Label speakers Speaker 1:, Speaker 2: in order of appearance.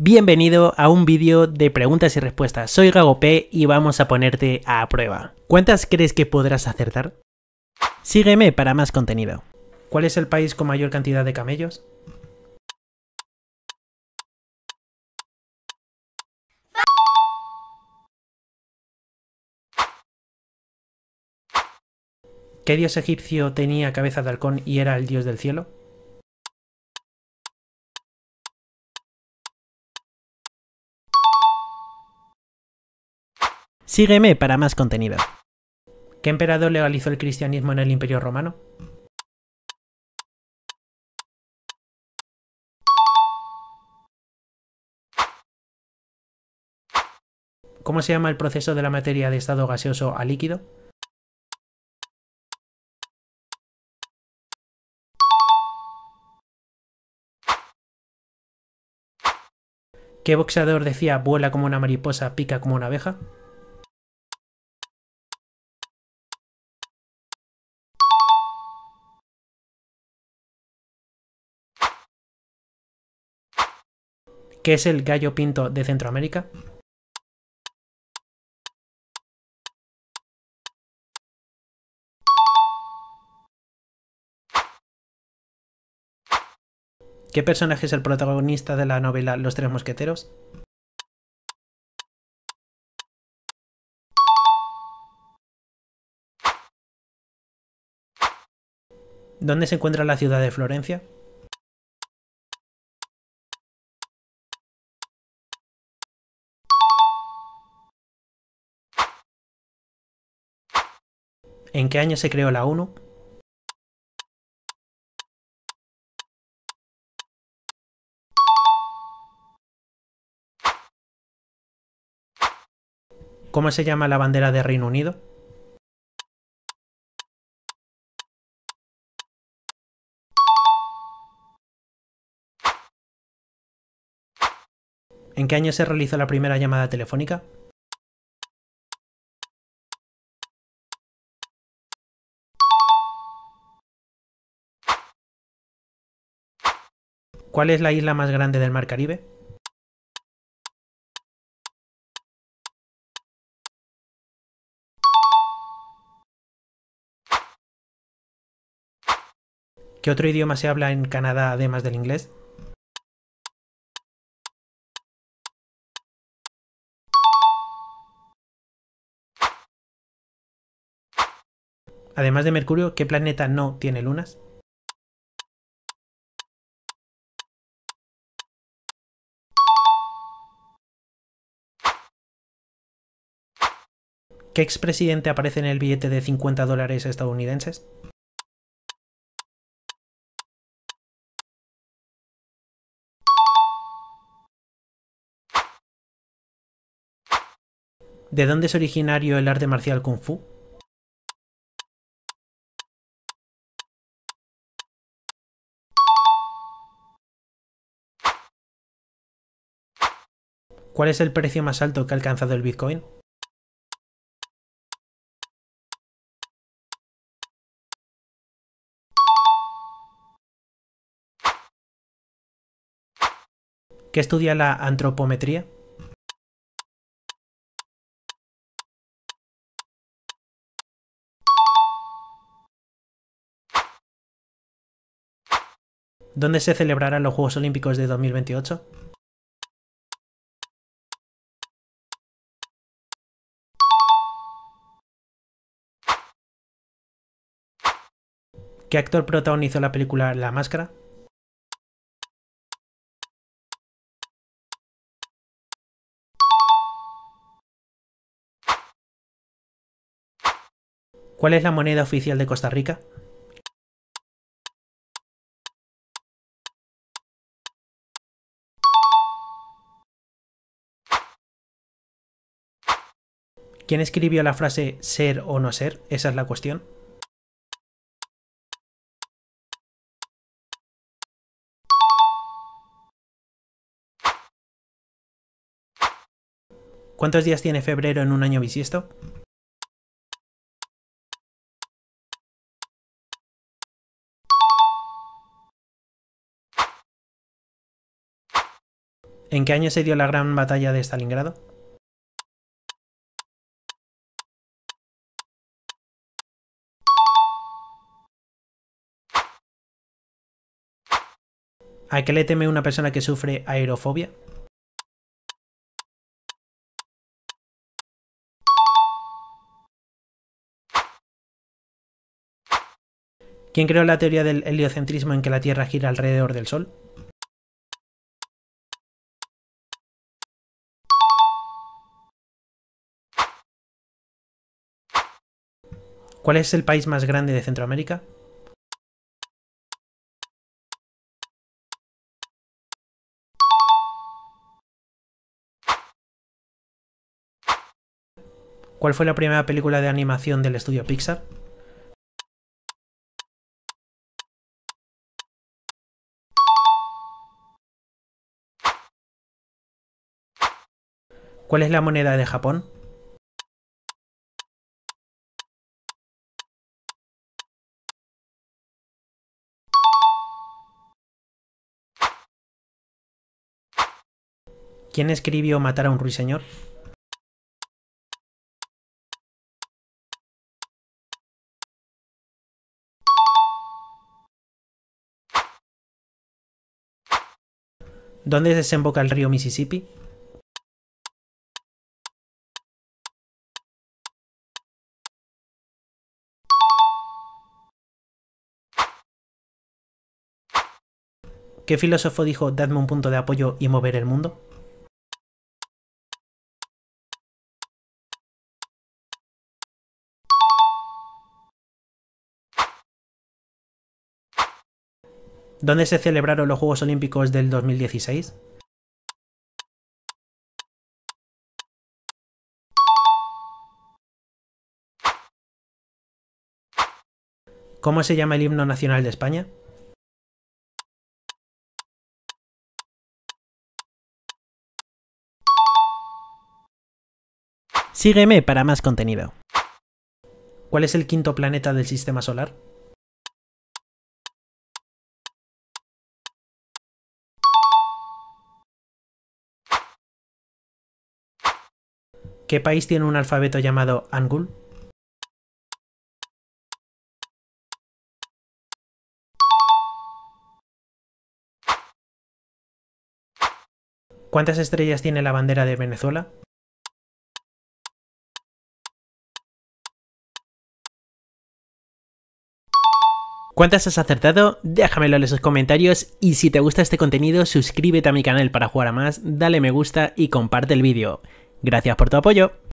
Speaker 1: Bienvenido a un vídeo de preguntas y respuestas. Soy Gago y vamos a ponerte a prueba. ¿Cuántas crees que podrás acertar? Sígueme para más contenido. ¿Cuál es el país con mayor cantidad de camellos? ¿Qué dios egipcio tenía cabeza de halcón y era el dios del cielo? Sígueme para más contenido. ¿Qué emperador legalizó el cristianismo en el Imperio Romano? ¿Cómo se llama el proceso de la materia de estado gaseoso a líquido? ¿Qué boxeador decía vuela como una mariposa, pica como una abeja? ¿Qué es el gallo pinto de Centroamérica. ¿Qué personaje es el protagonista de la novela Los Tres Mosqueteros? ¿Dónde se encuentra la ciudad de Florencia? ¿En qué año se creó la ONU? ¿Cómo se llama la bandera de Reino Unido? ¿En qué año se realizó la primera llamada telefónica? ¿Cuál es la isla más grande del Mar Caribe? ¿Qué otro idioma se habla en Canadá además del inglés? Además de Mercurio, ¿qué planeta no tiene lunas? ¿Qué expresidente aparece en el billete de 50 dólares estadounidenses? ¿De dónde es originario el arte marcial kung fu? ¿Cuál es el precio más alto que ha alcanzado el Bitcoin? ¿Qué estudia la antropometría? ¿Dónde se celebrarán los Juegos Olímpicos de 2028? ¿Qué actor protagonizó la película La Máscara? ¿Cuál es la moneda oficial de Costa Rica? ¿Quién escribió la frase ser o no ser? Esa es la cuestión. ¿Cuántos días tiene febrero en un año bisiesto? ¿En qué año se dio la gran batalla de Stalingrado? ¿A qué le teme una persona que sufre aerofobia? ¿Quién creó la teoría del heliocentrismo en que la Tierra gira alrededor del Sol? ¿Cuál es el país más grande de Centroamérica? ¿Cuál fue la primera película de animación del estudio Pixar? ¿Cuál es la moneda de Japón? ¿Quién escribió Matar a un ruiseñor? ¿Dónde desemboca el río Mississippi? ¿Qué filósofo dijo dadme un punto de apoyo y mover el mundo? ¿Dónde se celebraron los Juegos Olímpicos del 2016? ¿Cómo se llama el himno nacional de España? Sígueme para más contenido. ¿Cuál es el quinto planeta del sistema solar? ¿Qué país tiene un alfabeto llamado Angul? ¿Cuántas estrellas tiene la bandera de Venezuela? ¿Cuántas has acertado? Déjamelo en los comentarios y si te gusta este contenido suscríbete a mi canal para jugar a más, dale me gusta y comparte el vídeo. Gracias por tu apoyo.